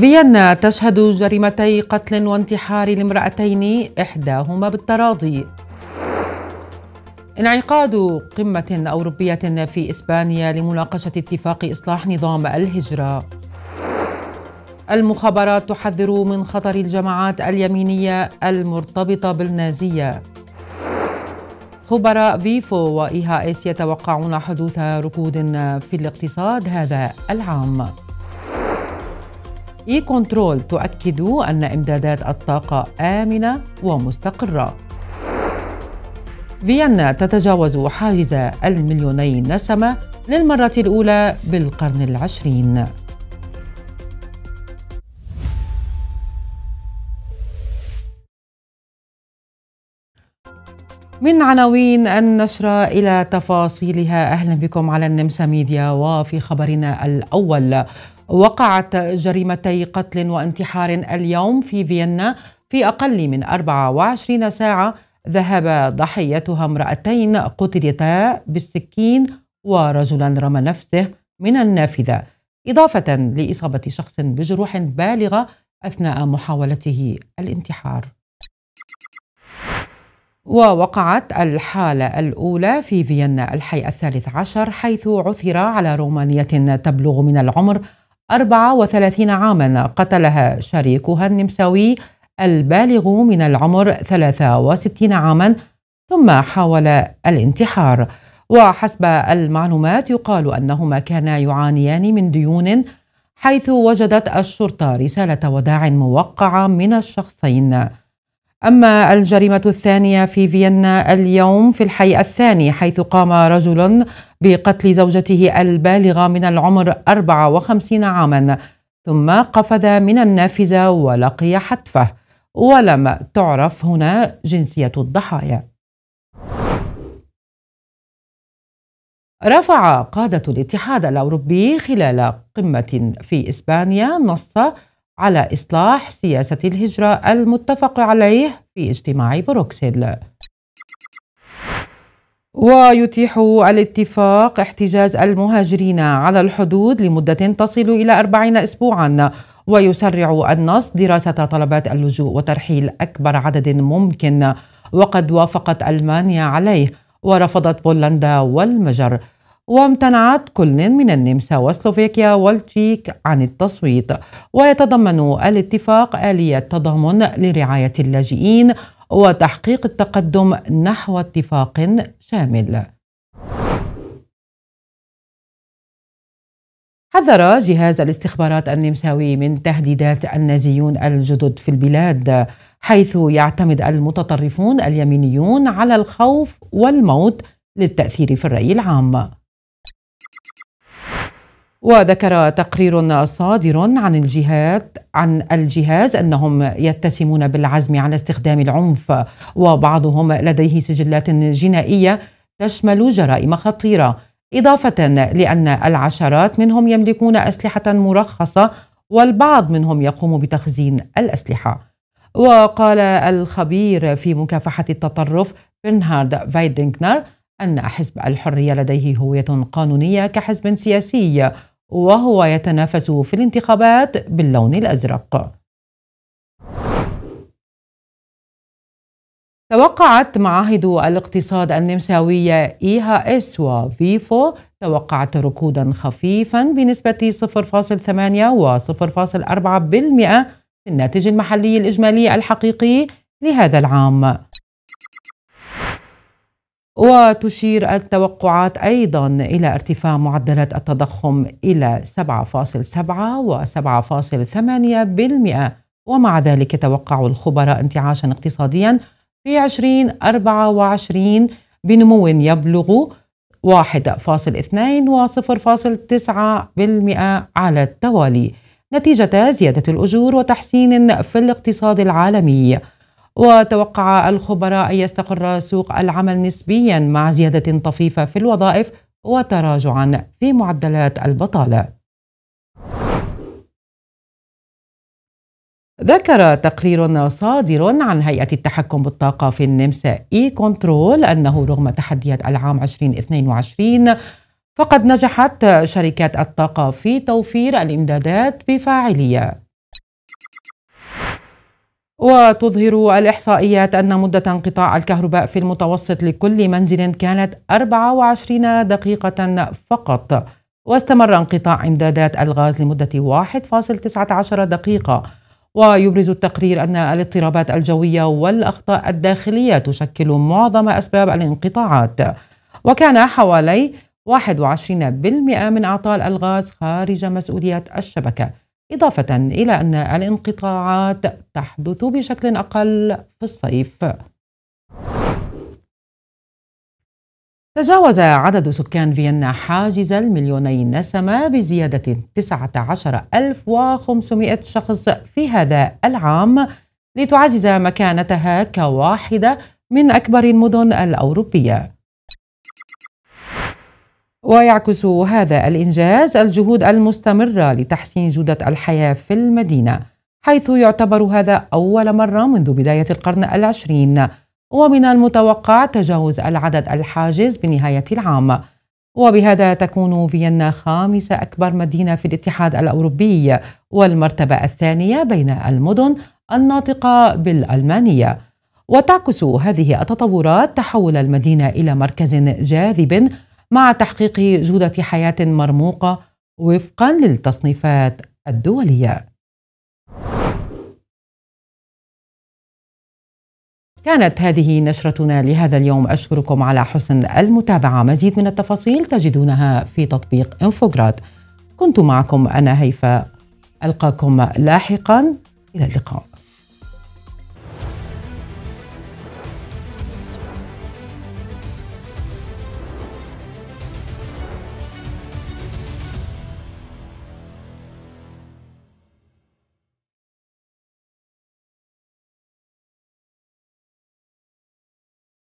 فيينا تشهد جريمتي قتل وانتحار لامرأتين إحداهما بالتراضي انعقاد قمة أوروبية في إسبانيا لمناقشة اتفاق إصلاح نظام الهجرة المخابرات تحذر من خطر الجماعات اليمينية المرتبطة بالنازية خبراء فيفو وإيها إس يتوقعون حدوث ركود في الاقتصاد هذا العام إي كنترول تؤكد أن إمدادات الطاقة آمنة ومستقرة فيينا تتجاوز حاجز المليوني نسمة للمرة الأولى بالقرن العشرين من عناوين النشرة إلى تفاصيلها أهلا بكم على النمسا ميديا وفي خبرنا الأول وقعت جريمتي قتل وانتحار اليوم في فيينا في أقل من 24 ساعة ذهب ضحيتها امرأتين قتلتا بالسكين ورجلا رمى نفسه من النافذة إضافة لإصابة شخص بجروح بالغة أثناء محاولته الانتحار ووقعت الحالة الأولى في فيينا الحي الثالث عشر حيث عثر على رومانية تبلغ من العمر 34 عاما قتلها شريكها النمساوي البالغ من العمر 63 عاما ثم حاول الانتحار وحسب المعلومات يقال أنهما كانا يعانيان من ديون حيث وجدت الشرطة رسالة وداع موقعة من الشخصين أما الجريمة الثانية في فيينا اليوم في الحي الثاني حيث قام رجل بقتل زوجته البالغة من العمر 54 عاما ثم قفز من النافذة ولقي حتفه ولم تعرف هنا جنسية الضحايا رفع قادة الاتحاد الأوروبي خلال قمة في إسبانيا نص على إصلاح سياسة الهجرة المتفق عليه في اجتماع بروكسل ويتيح الاتفاق احتجاز المهاجرين على الحدود لمدة تصل إلى أربعين أسبوعاً ويسرع النص دراسة طلبات اللجوء وترحيل أكبر عدد ممكن وقد وافقت ألمانيا عليه ورفضت بولندا والمجر وامتنعت كل من النمسا وسلوفاكيا والتشيك عن التصويت ويتضمن الاتفاق آلية تضامن لرعاية اللاجئين وتحقيق التقدم نحو اتفاق شامل حذر جهاز الاستخبارات النمساوي من تهديدات النازيون الجدد في البلاد حيث يعتمد المتطرفون اليمينيون على الخوف والموت للتأثير في الرأي العام وذكر تقرير صادر عن الجهات عن الجهاز انهم يتسمون بالعزم على استخدام العنف وبعضهم لديه سجلات جنائيه تشمل جرائم خطيره اضافه لان العشرات منهم يملكون اسلحه مرخصه والبعض منهم يقوم بتخزين الاسلحه وقال الخبير في مكافحه التطرف برنهارد فايدنكنر ان حزب الحريه لديه هويه قانونيه كحزب سياسي وهو يتنافس في الانتخابات باللون الأزرق توقعت معاهد الاقتصاد النمساوية إيها إس وفيفو توقعت ركودا خفيفا بنسبة 0.8 و 0.4% في الناتج المحلي الإجمالي الحقيقي لهذا العام وتشير التوقعات أيضا إلى ارتفاع معدلات التضخم إلى 7.7 و 7.8% ومع ذلك يتوقع الخبراء انتعاشا اقتصاديا في 2024 بنمو يبلغ 1.2 و 0.9% على التوالي نتيجة زيادة الأجور وتحسين في الاقتصاد العالمي وتوقع الخبراء أن يستقر سوق العمل نسبيا مع زيادة طفيفة في الوظائف وتراجعا في معدلات البطالة. ذكر تقرير صادر عن هيئة التحكم بالطاقة في النمسا إي كنترول أنه رغم تحديات العام 2022 فقد نجحت شركات الطاقة في توفير الإمدادات بفاعلية وتظهر الإحصائيات أن مدة انقطاع الكهرباء في المتوسط لكل منزل كانت 24 دقيقة فقط واستمر انقطاع إمدادات الغاز لمدة 1.19 دقيقة ويبرز التقرير أن الاضطرابات الجوية والأخطاء الداخلية تشكل معظم أسباب الانقطاعات وكان حوالي 21% من أعطال الغاز خارج مسؤولية الشبكة إضافة إلى أن الانقطاعات تحدث بشكل أقل في الصيف. تجاوز عدد سكان فيينا حاجز المليوني نسمة بزيادة 19500 شخص في هذا العام لتعزز مكانتها كواحدة من أكبر المدن الأوروبية ويعكس هذا الإنجاز الجهود المستمرة لتحسين جودة الحياة في المدينة حيث يعتبر هذا أول مرة منذ بداية القرن العشرين ومن المتوقع تجاوز العدد الحاجز بنهاية العام وبهذا تكون فيينا خامس أكبر مدينة في الاتحاد الأوروبي والمرتبة الثانية بين المدن الناطقة بالألمانية وتعكس هذه التطورات تحول المدينة إلى مركز جاذب مع تحقيق جودة حياة مرموقة وفقا للتصنيفات الدولية. كانت هذه نشرتنا لهذا اليوم أشكركم على حسن المتابعة مزيد من التفاصيل تجدونها في تطبيق إنفوغراد كنت معكم أنا هيفاء ألقاكم لاحقا إلى اللقاء